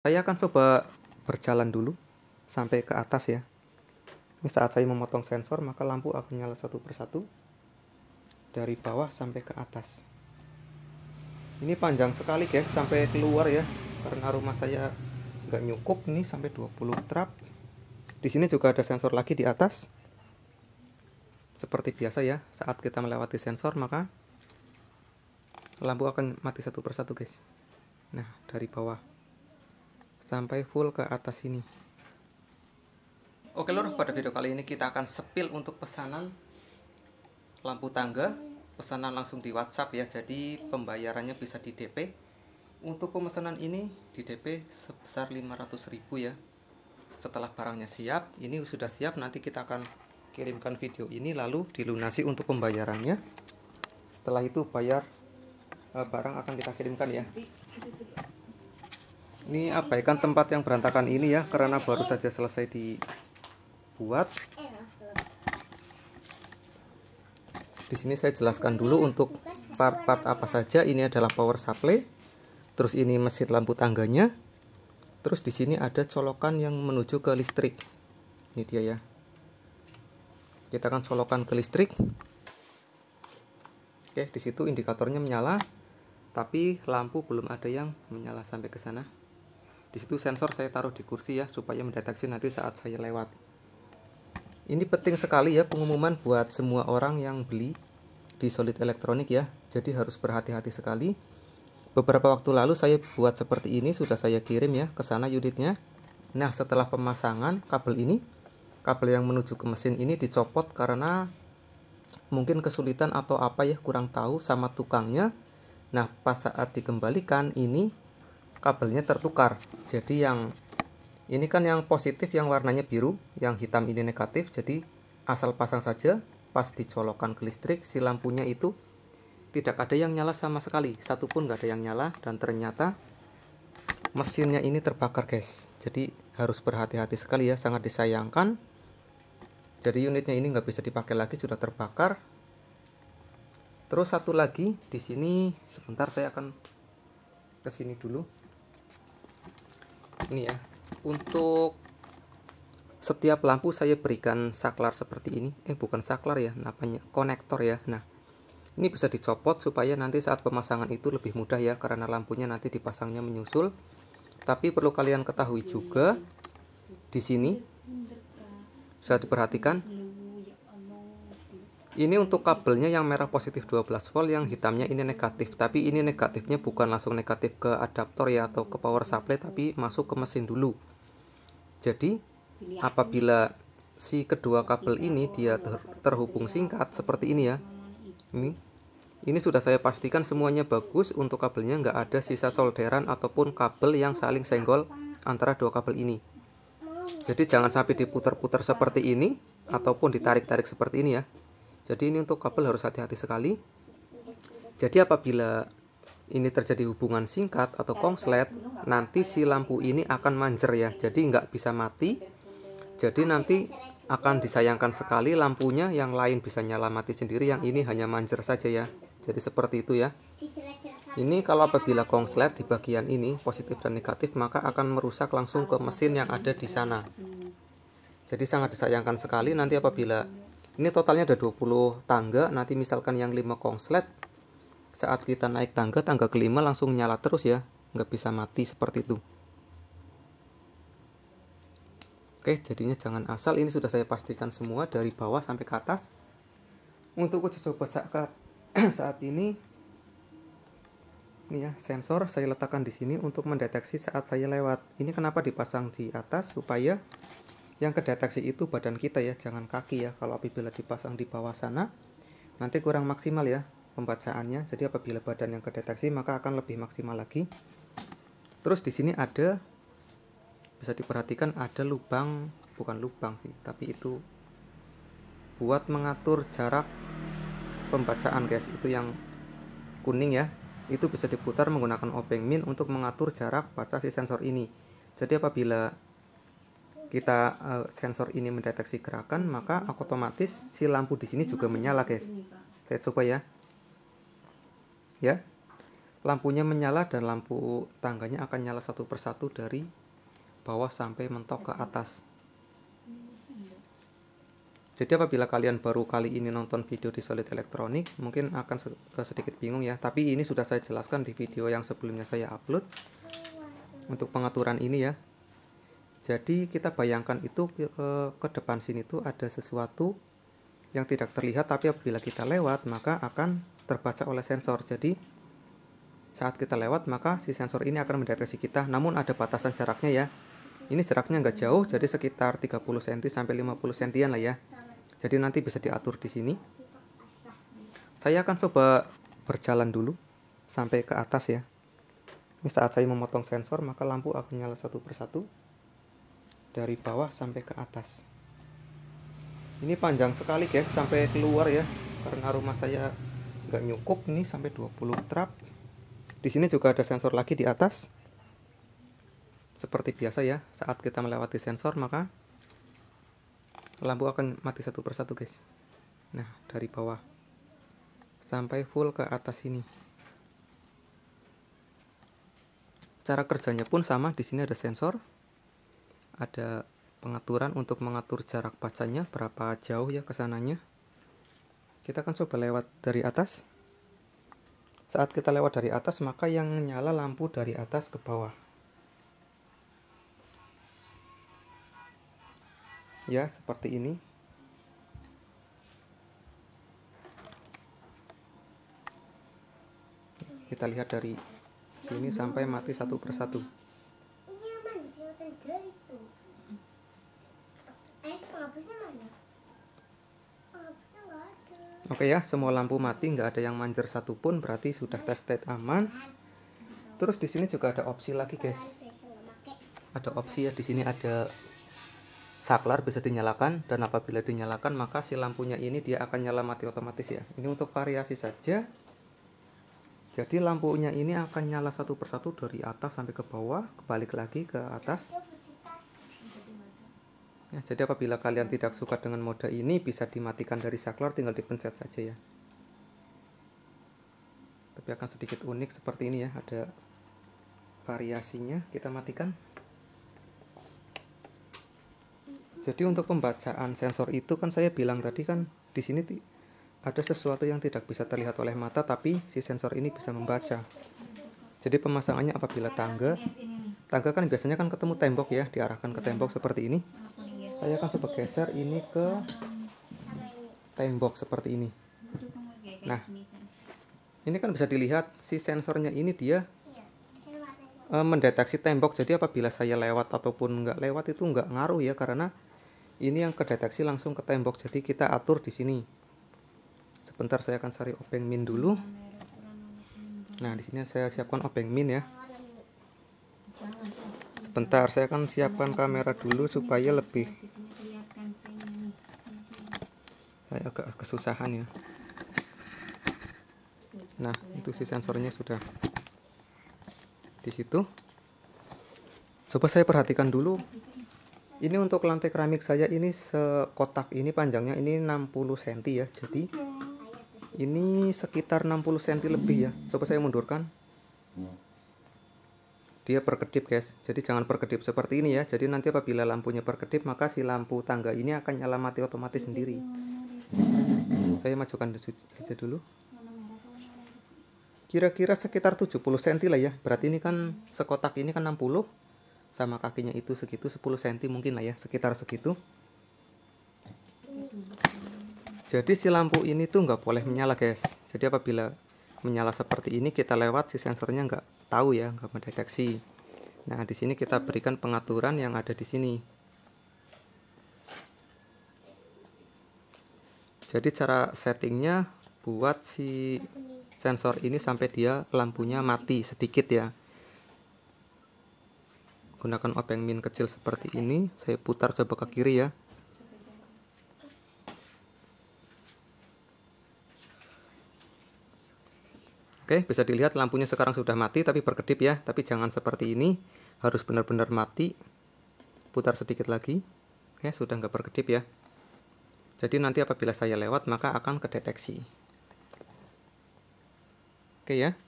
Saya akan coba berjalan dulu sampai ke atas ya. Saat saya memotong sensor, maka lampu akan nyala satu persatu dari bawah sampai ke atas. Ini panjang sekali guys, sampai keluar ya, karena rumah saya nggak nyukup nih sampai 20 trap. Di sini juga ada sensor lagi di atas. Seperti biasa ya, saat kita melewati sensor maka lampu akan mati satu persatu guys. Nah, dari bawah sampai full ke atas ini Oke lur, pada video kali ini kita akan sepil untuk pesanan lampu tangga Pesanan langsung di WhatsApp ya, jadi pembayarannya bisa di DP Untuk pemesanan ini di DP sebesar 500 ribu ya Setelah barangnya siap, ini sudah siap, nanti kita akan kirimkan video ini lalu dilunasi untuk pembayarannya Setelah itu bayar eh, barang akan kita kirimkan ya ini abaikan ya? tempat yang berantakan ini ya karena baru saja selesai dibuat di sini saya jelaskan dulu untuk part-part apa saja ini adalah power supply terus ini mesin lampu tangganya terus di sini ada colokan yang menuju ke listrik ini dia ya kita akan colokan ke listrik oke di situ indikatornya menyala tapi lampu belum ada yang menyala sampai ke sana di situ sensor saya taruh di kursi ya supaya mendeteksi nanti saat saya lewat. Ini penting sekali ya pengumuman buat semua orang yang beli di solid elektronik ya. Jadi harus berhati-hati sekali. Beberapa waktu lalu saya buat seperti ini, sudah saya kirim ya ke sana unitnya. Nah, setelah pemasangan kabel ini, kabel yang menuju ke mesin ini dicopot karena mungkin kesulitan atau apa ya, kurang tahu sama tukangnya. Nah, pas saat dikembalikan ini kabelnya tertukar jadi yang ini kan yang positif yang warnanya biru yang hitam ini negatif jadi asal pasang saja pas dicolokkan ke listrik si lampunya itu tidak ada yang nyala sama sekali satu pun nggak ada yang nyala dan ternyata mesinnya ini terbakar guys jadi harus berhati-hati sekali ya sangat disayangkan jadi unitnya ini nggak bisa dipakai lagi sudah terbakar terus satu lagi di sini sebentar saya akan kesini dulu ini ya untuk setiap lampu saya berikan saklar seperti ini eh bukan saklar ya namanya konektor ya nah ini bisa dicopot supaya nanti saat pemasangan itu lebih mudah ya karena lampunya nanti dipasangnya menyusul tapi perlu kalian ketahui juga di sini bisa diperhatikan ini untuk kabelnya yang merah positif 12 volt, yang hitamnya ini negatif. Tapi ini negatifnya bukan langsung negatif ke adaptor ya atau ke power supply, tapi masuk ke mesin dulu. Jadi apabila si kedua kabel ini dia terhubung singkat seperti ini ya. Ini ini sudah saya pastikan semuanya bagus untuk kabelnya nggak ada sisa solderan ataupun kabel yang saling senggol antara dua kabel ini. Jadi jangan sampai diputar-putar seperti ini ataupun ditarik-tarik seperti ini ya. Jadi ini untuk kabel harus hati-hati sekali. Jadi apabila ini terjadi hubungan singkat atau kongslet, nanti si lampu ini akan manjer ya. Jadi nggak bisa mati. Jadi nanti akan disayangkan sekali lampunya yang lain bisa nyala mati sendiri, yang ini hanya manjer saja ya. Jadi seperti itu ya. Ini kalau apabila kongslet di bagian ini positif dan negatif maka akan merusak langsung ke mesin yang ada di sana. Jadi sangat disayangkan sekali nanti apabila ini totalnya ada 20 tangga nanti misalkan yang 5 kongslet saat kita naik tangga tangga kelima langsung nyala terus ya nggak bisa mati seperti itu oke jadinya jangan asal ini sudah saya pastikan semua dari bawah sampai ke atas untuk uji coba saat, saat ini ini ya sensor saya letakkan di sini untuk mendeteksi saat saya lewat ini kenapa dipasang di atas supaya yang kedeteksi itu badan kita ya jangan kaki ya kalau apabila dipasang di bawah sana nanti kurang maksimal ya pembacaannya jadi apabila badan yang kedeteksi maka akan lebih maksimal lagi terus di sini ada bisa diperhatikan ada lubang bukan lubang sih tapi itu buat mengatur jarak pembacaan guys itu yang kuning ya itu bisa diputar menggunakan obeng min untuk mengatur jarak baca si sensor ini jadi apabila kita uh, sensor ini mendeteksi gerakan maka otomatis si lampu di sini juga menyala guys saya coba ya ya lampunya menyala dan lampu tangganya akan nyala satu persatu dari bawah sampai mentok ke atas jadi apabila kalian baru kali ini nonton video di solid elektronik mungkin akan eh, sedikit bingung ya tapi ini sudah saya jelaskan di video yang sebelumnya saya upload untuk pengaturan ini ya jadi kita bayangkan itu ke, ke depan sini itu ada sesuatu yang tidak terlihat tapi apabila kita lewat maka akan terbaca oleh sensor. Jadi saat kita lewat maka si sensor ini akan mendeteksi kita namun ada batasan jaraknya ya. Ini jaraknya nggak jauh jadi sekitar 30 cm sampai 50 cm lah ya. Jadi nanti bisa diatur di sini. Saya akan coba berjalan dulu sampai ke atas ya. Ini saat saya memotong sensor maka lampu akan nyala satu persatu dari bawah sampai ke atas ini panjang sekali guys sampai keluar ya karena rumah saya nggak nyukup nih sampai 20 trap di sini juga ada sensor lagi di atas seperti biasa ya saat kita melewati sensor maka lampu akan mati satu persatu guys nah dari bawah sampai full ke atas ini cara kerjanya pun sama di sini ada sensor ada pengaturan untuk mengatur jarak bacanya berapa jauh ya kesananya kita akan coba lewat dari atas saat kita lewat dari atas maka yang nyala lampu dari atas ke bawah ya seperti ini kita lihat dari sini sampai mati satu persatu Oke ya, semua lampu mati, nggak ada yang manjer pun, berarti sudah tested aman. Terus di sini juga ada opsi lagi, guys. Ada opsi ya, di sini ada saklar bisa dinyalakan dan apabila dinyalakan maka si lampunya ini dia akan nyala mati otomatis ya. Ini untuk variasi saja. Jadi lampunya ini akan nyala satu persatu dari atas sampai ke bawah, kebalik lagi ke atas. Ya, jadi apabila kalian tidak suka dengan mode ini, bisa dimatikan dari saklar, tinggal dipencet saja ya. Tapi akan sedikit unik seperti ini ya, ada variasinya. Kita matikan. Jadi untuk pembacaan sensor itu kan saya bilang tadi kan di sini ada sesuatu yang tidak bisa terlihat oleh mata tapi si sensor ini bisa membaca. Jadi pemasangannya apabila tangga, tangga kan biasanya kan ketemu tembok ya, diarahkan ke tembok seperti ini saya akan coba geser ini ke tembok seperti ini nah ini kan bisa dilihat si sensornya ini dia iya, eh, mendeteksi tembok jadi apabila saya lewat ataupun nggak lewat itu nggak ngaruh ya karena ini yang kedeteksi langsung ke tembok jadi kita atur di sini sebentar saya akan cari obeng min dulu nah di sini saya siapkan obeng min ya Sebentar, saya akan siapkan kamera dulu supaya lebih. Saya agak kesusahan ya. Nah, itu si sensornya sudah di situ. Coba saya perhatikan dulu. Ini untuk lantai keramik saya ini sekotak ini panjangnya ini 60 cm ya. Jadi ini sekitar 60 cm lebih ya. Coba saya mundurkan. Iya dia perkedip guys jadi jangan perkedip seperti ini ya jadi nanti apabila lampunya perkedip maka si lampu tangga ini akan nyala mati otomatis sendiri saya majukan saja dulu kira-kira sekitar 70 cm lah ya berarti ini kan sekotak ini kan 60 sama kakinya itu segitu 10 cm mungkin lah ya sekitar segitu jadi si lampu ini tuh nggak boleh menyala guys jadi apabila menyala seperti ini kita lewat si sensornya nggak tahu ya, nggak mendeteksi. Nah, di sini kita berikan pengaturan yang ada di sini. Jadi cara settingnya buat si sensor ini sampai dia lampunya mati sedikit ya. Gunakan obeng min kecil seperti ini, saya putar coba ke kiri ya. Oke, bisa dilihat lampunya sekarang sudah mati tapi berkedip ya. Tapi jangan seperti ini, harus benar-benar mati. Putar sedikit lagi. Oke, sudah nggak berkedip ya. Jadi nanti apabila saya lewat maka akan kedeteksi. Oke ya,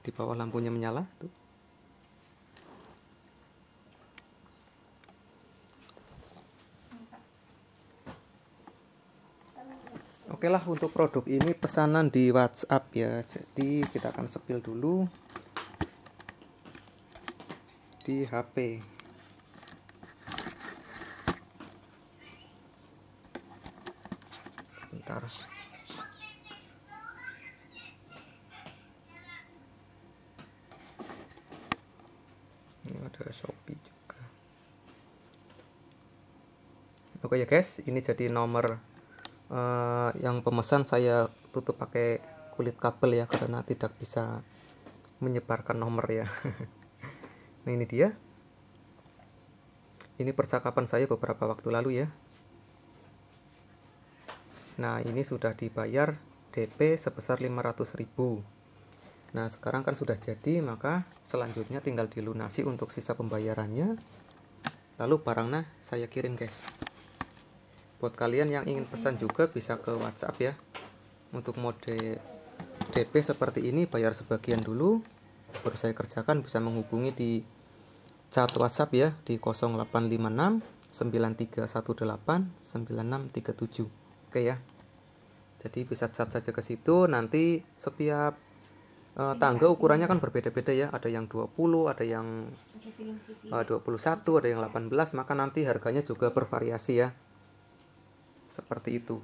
di bawah lampunya menyala. Tuh. Oke lah untuk produk ini pesanan di WhatsApp ya. Jadi kita akan sepil dulu di HP. Bentar. Ini ada Shopee juga. Oke ya guys, ini jadi nomor uh, yang pemesan saya tutup pakai kulit kabel ya karena tidak bisa menyebarkan nomor ya nah ini dia ini percakapan saya beberapa waktu lalu ya nah ini sudah dibayar DP sebesar 500.000 nah sekarang kan sudah jadi maka selanjutnya tinggal dilunasi untuk sisa pembayarannya lalu barangnya saya kirim guys buat kalian yang ingin pesan juga bisa ke WhatsApp ya untuk mode DP seperti ini bayar sebagian dulu baru saya kerjakan bisa menghubungi di chat WhatsApp ya di 0856 9318 9637 oke ya jadi bisa chat saja ke situ nanti setiap eh, tangga ukurannya kan berbeda-beda ya ada yang 20 ada yang eh, uh, 21 ada yang 18 maka nanti harganya juga bervariasi ya seperti itu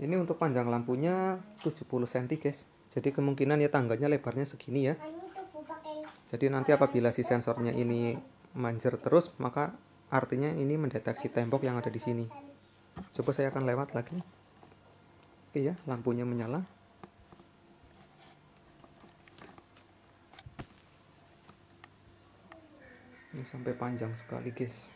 ini untuk panjang lampunya 70 cm guys jadi kemungkinan ya tangganya lebarnya segini ya jadi nanti apabila si sensornya ini manjer terus maka artinya ini mendeteksi tembok yang ada di sini coba saya akan lewat lagi oke ya lampunya menyala ini sampai panjang sekali guys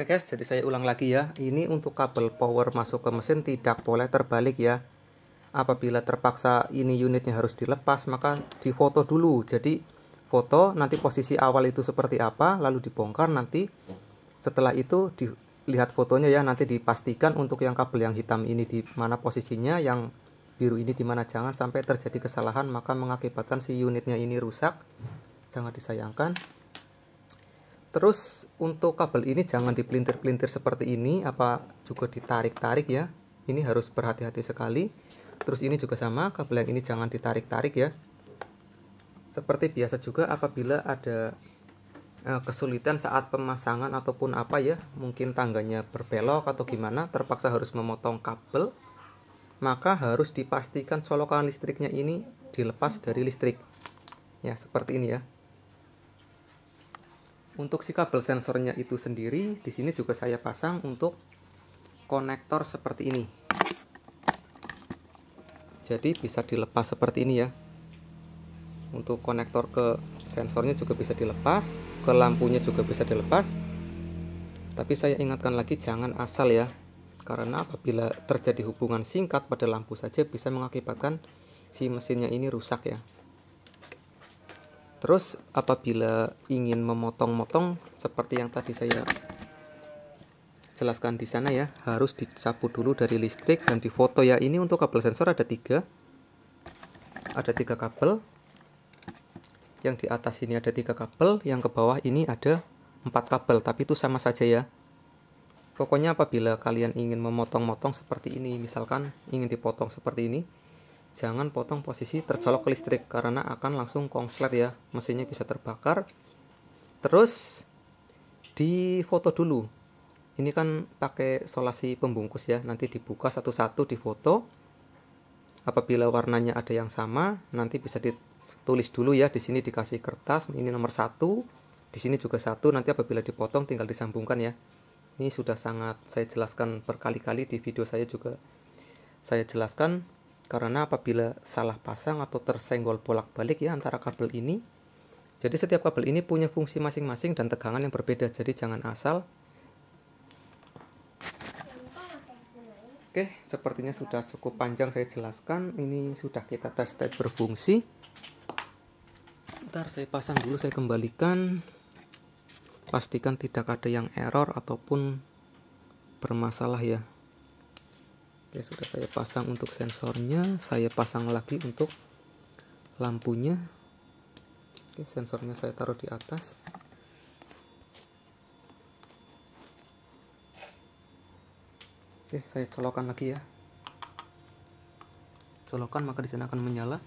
Oke guys, jadi saya ulang lagi ya. Ini untuk kabel power masuk ke mesin tidak boleh terbalik ya. Apabila terpaksa ini unitnya harus dilepas, maka difoto dulu. Jadi foto nanti posisi awal itu seperti apa, lalu dibongkar nanti setelah itu dilihat fotonya ya. Nanti dipastikan untuk yang kabel yang hitam ini di mana posisinya, yang biru ini di mana jangan sampai terjadi kesalahan maka mengakibatkan si unitnya ini rusak. Sangat disayangkan. Terus untuk kabel ini jangan dipelintir-pelintir seperti ini, apa juga ditarik-tarik ya. Ini harus berhati-hati sekali. Terus ini juga sama, kabel yang ini jangan ditarik-tarik ya. Seperti biasa juga apabila ada eh, kesulitan saat pemasangan ataupun apa ya, mungkin tangganya berbelok atau gimana, terpaksa harus memotong kabel, maka harus dipastikan colokan listriknya ini dilepas dari listrik. Ya, seperti ini ya. Untuk si kabel sensornya itu sendiri, di sini juga saya pasang untuk konektor seperti ini. Jadi bisa dilepas seperti ini ya. Untuk konektor ke sensornya juga bisa dilepas, ke lampunya juga bisa dilepas. Tapi saya ingatkan lagi jangan asal ya, karena apabila terjadi hubungan singkat pada lampu saja bisa mengakibatkan si mesinnya ini rusak ya. Terus apabila ingin memotong-motong seperti yang tadi saya jelaskan di sana ya, harus dicabut dulu dari listrik dan difoto ya. Ini untuk kabel sensor ada tiga, ada tiga kabel. Yang di atas ini ada tiga kabel, yang ke bawah ini ada empat kabel, tapi itu sama saja ya. Pokoknya apabila kalian ingin memotong-motong seperti ini, misalkan ingin dipotong seperti ini, jangan potong posisi tercolok listrik karena akan langsung kongslet ya mesinnya bisa terbakar terus di foto dulu ini kan pakai solasi pembungkus ya nanti dibuka satu-satu di foto apabila warnanya ada yang sama nanti bisa ditulis dulu ya di sini dikasih kertas ini nomor satu di sini juga satu nanti apabila dipotong tinggal disambungkan ya ini sudah sangat saya jelaskan berkali-kali di video saya juga saya jelaskan karena apabila salah pasang atau tersenggol bolak-balik ya antara kabel ini jadi setiap kabel ini punya fungsi masing-masing dan tegangan yang berbeda jadi jangan asal Oke, sepertinya sudah cukup panjang saya jelaskan. Ini sudah kita tes tes berfungsi. Ntar saya pasang dulu, saya kembalikan. Pastikan tidak ada yang error ataupun bermasalah ya. Oke sudah saya pasang untuk sensornya saya pasang lagi untuk lampunya Oke, sensornya saya taruh di atas Oke, saya colokan lagi ya colokan maka di sana akan menyala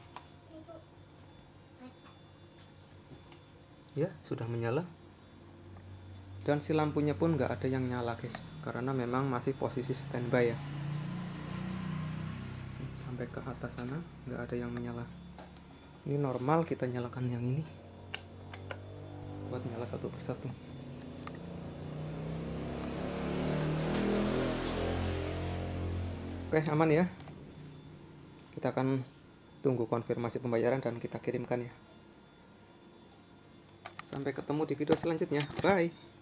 ya sudah menyala dan si lampunya pun nggak ada yang nyala guys karena memang masih posisi standby ya sampai ke atas sana nggak ada yang menyala ini normal kita nyalakan yang ini buat nyala satu persatu oke aman ya kita akan tunggu konfirmasi pembayaran dan kita kirimkan ya sampai ketemu di video selanjutnya bye